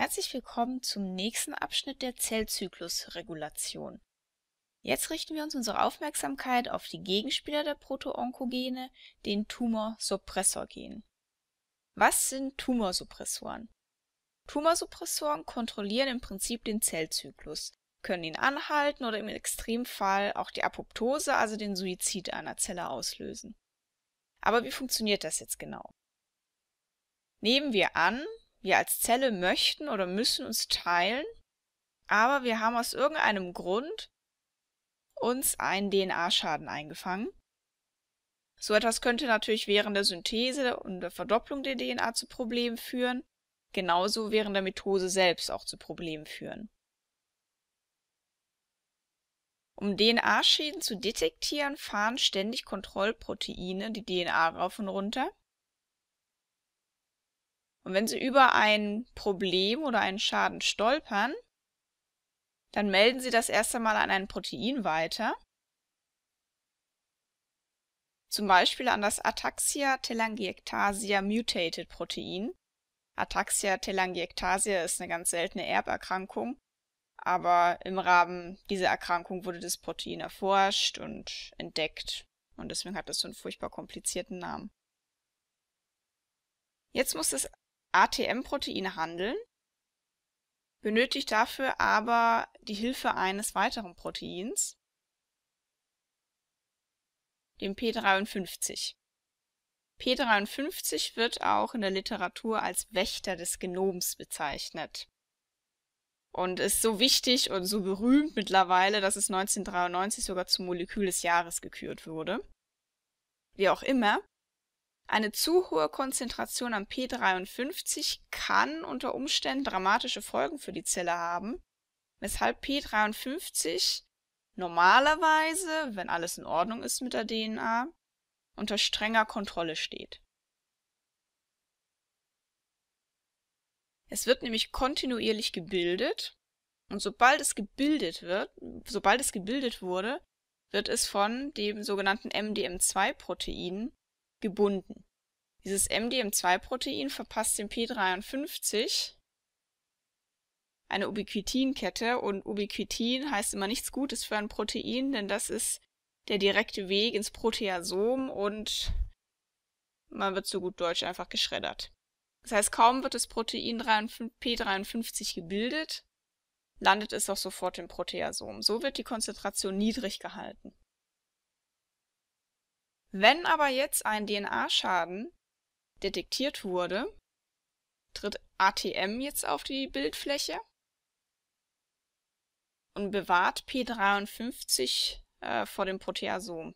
Herzlich willkommen zum nächsten Abschnitt der Zellzyklusregulation. Jetzt richten wir uns unsere Aufmerksamkeit auf die Gegenspieler der Proto-Onkogene, den Tumorsuppressorgen. Was sind Tumorsuppressoren? Tumorsuppressoren kontrollieren im Prinzip den Zellzyklus, können ihn anhalten oder im Extremfall auch die Apoptose, also den Suizid einer Zelle auslösen. Aber wie funktioniert das jetzt genau? Nehmen wir an, wir als Zelle möchten oder müssen uns teilen, aber wir haben aus irgendeinem Grund uns einen DNA-Schaden eingefangen. So etwas könnte natürlich während der Synthese und der Verdopplung der DNA zu Problemen führen, genauso während der Mitose selbst auch zu Problemen führen. Um DNA-Schäden zu detektieren, fahren ständig Kontrollproteine die DNA rauf und runter und wenn Sie über ein Problem oder einen Schaden stolpern, dann melden Sie das erst einmal an ein Protein weiter, zum Beispiel an das Ataxia telangiectasia mutated Protein. Ataxia telangiectasia ist eine ganz seltene Erberkrankung, aber im Rahmen dieser Erkrankung wurde das Protein erforscht und entdeckt und deswegen hat es so einen furchtbar komplizierten Namen. Jetzt muss das ATM-Proteine handeln, benötigt dafür aber die Hilfe eines weiteren Proteins, dem P53. P53 wird auch in der Literatur als Wächter des Genoms bezeichnet und ist so wichtig und so berühmt mittlerweile, dass es 1993 sogar zum Molekül des Jahres gekürt wurde. Wie auch immer, eine zu hohe Konzentration an P53 kann unter Umständen dramatische Folgen für die Zelle haben, weshalb P53 normalerweise, wenn alles in Ordnung ist mit der DNA, unter strenger Kontrolle steht. Es wird nämlich kontinuierlich gebildet und sobald es gebildet wird, sobald es gebildet wurde, wird es von dem sogenannten MDM2-Protein gebunden. Dieses MDM2-Protein verpasst dem P53 eine Ubiquitin-Kette und Ubiquitin heißt immer nichts Gutes für ein Protein, denn das ist der direkte Weg ins Proteasom und man wird so gut Deutsch einfach geschreddert. Das heißt, kaum wird das Protein P53 gebildet, landet es auch sofort im Proteasom. So wird die Konzentration niedrig gehalten. Wenn aber jetzt ein DNA-Schaden detektiert wurde, tritt ATM jetzt auf die Bildfläche und bewahrt P53 äh, vor dem Proteasom.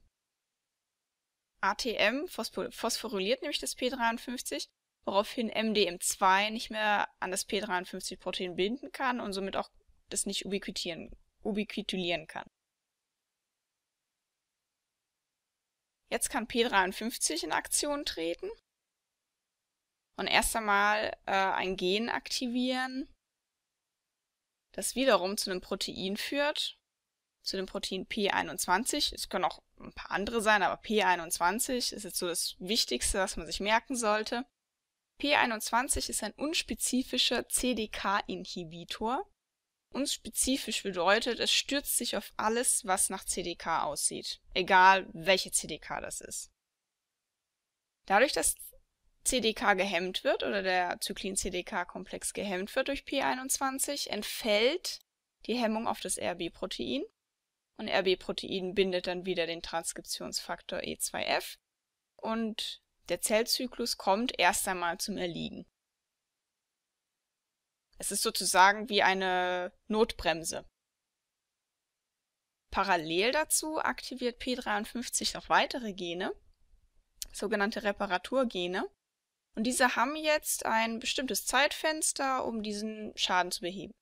ATM phosphoryliert nämlich das P53, woraufhin MDM2 nicht mehr an das P53-Protein binden kann und somit auch das nicht ubiquitieren, ubiquitulieren kann. Jetzt kann P53 in Aktion treten und erst einmal äh, ein Gen aktivieren, das wiederum zu einem Protein führt, zu dem Protein P21. Es können auch ein paar andere sein, aber P21 ist jetzt so das Wichtigste, was man sich merken sollte. P21 ist ein unspezifischer CDK-Inhibitor. Unspezifisch bedeutet, es stürzt sich auf alles, was nach CDK aussieht, egal welche CDK das ist. Dadurch, dass CDK gehemmt wird oder der Zyklin-CDK-Komplex gehemmt wird durch P21, entfällt die Hemmung auf das RB-Protein und RB-Protein bindet dann wieder den Transkriptionsfaktor E2F und der Zellzyklus kommt erst einmal zum Erliegen. Es ist sozusagen wie eine Notbremse. Parallel dazu aktiviert P53 noch weitere Gene, sogenannte Reparaturgene, und diese haben jetzt ein bestimmtes Zeitfenster, um diesen Schaden zu beheben.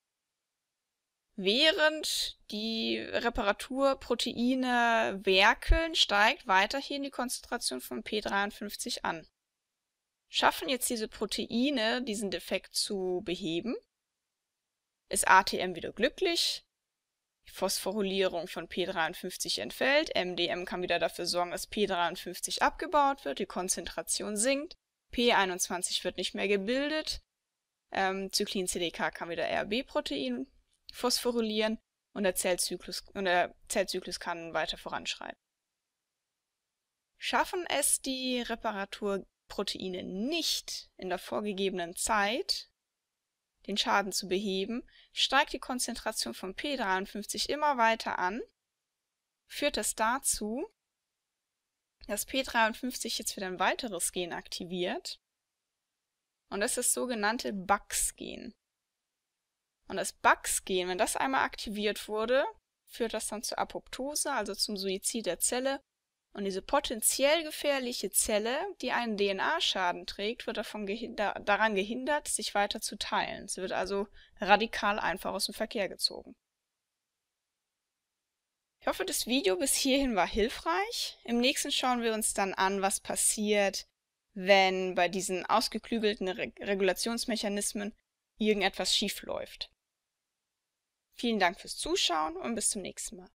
Während die Reparaturproteine werkeln, steigt weiterhin die Konzentration von P53 an. Schaffen jetzt diese Proteine, diesen Defekt zu beheben, ist ATM wieder glücklich, die Phosphorylierung von P53 entfällt, MDM kann wieder dafür sorgen, dass P53 abgebaut wird, die Konzentration sinkt P21 wird nicht mehr gebildet. Ähm, Zyklin-CDK kann wieder RB-Protein phosphorylieren und der, Zellzyklus, und der Zellzyklus kann weiter voranschreiten. Schaffen es die Reparaturproteine nicht in der vorgegebenen Zeit, den Schaden zu beheben, steigt die Konzentration von P53 immer weiter an, führt das dazu, das P53 jetzt wieder ein weiteres Gen aktiviert. Und das ist das sogenannte Bugs-Gen. Und das Bugs-Gen, wenn das einmal aktiviert wurde, führt das dann zur Apoptose, also zum Suizid der Zelle. Und diese potenziell gefährliche Zelle, die einen DNA-Schaden trägt, wird davon daran gehindert, sich weiter zu teilen. Sie wird also radikal einfach aus dem Verkehr gezogen. Ich hoffe, das Video bis hierhin war hilfreich. Im nächsten schauen wir uns dann an, was passiert, wenn bei diesen ausgeklügelten Re Regulationsmechanismen irgendetwas schiefläuft. Vielen Dank fürs Zuschauen und bis zum nächsten Mal.